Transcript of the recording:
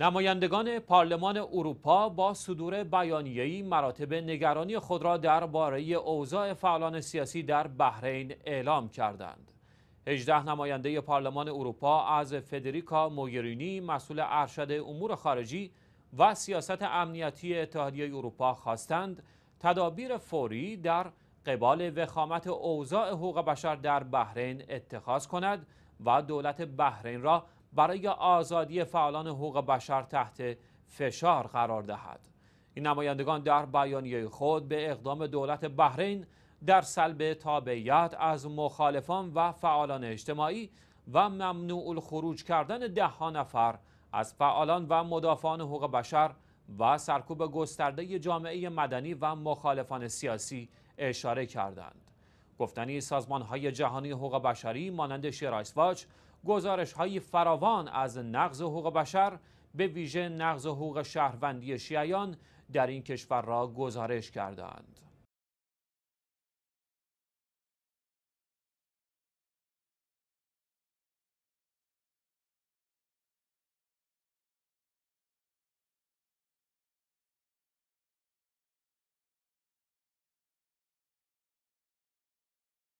نمایندگان پارلمان اروپا با صدور بیانیه‌ای مراتب نگرانی خود را درباره اوضاع فعالان سیاسی در بحرین اعلام کردند. 18 نماینده پارلمان اروپا از فدریکا موگرینی مسئول ارشد امور خارجی و سیاست امنیتی اتحادیه اروپا خواستند تدابیر فوری در قبال وخامت اوضاع حقوق بشر در بحرین اتخاذ کند و دولت بحرین را برای آزادی فعالان حقوق بشر تحت فشار قرار دهد این نمایندگان در بیانیه خود به اقدام دولت بحرین در سلب تابعیت از مخالفان و فعالان اجتماعی و ممنوع الخروج کردن ده ها نفر از فعالان و مدافعان حقوق بشر و سرکوب گسترده جامعه مدنی و مخالفان سیاسی اشاره کردند. گفتنی سازمان های جهانی حقوق بشری مانند شیرایس واچ گزارش های فراوان از نقض حقوق بشر به ویژه نقض حقوق شهروندی شیعیان در این کشور را گزارش کردند.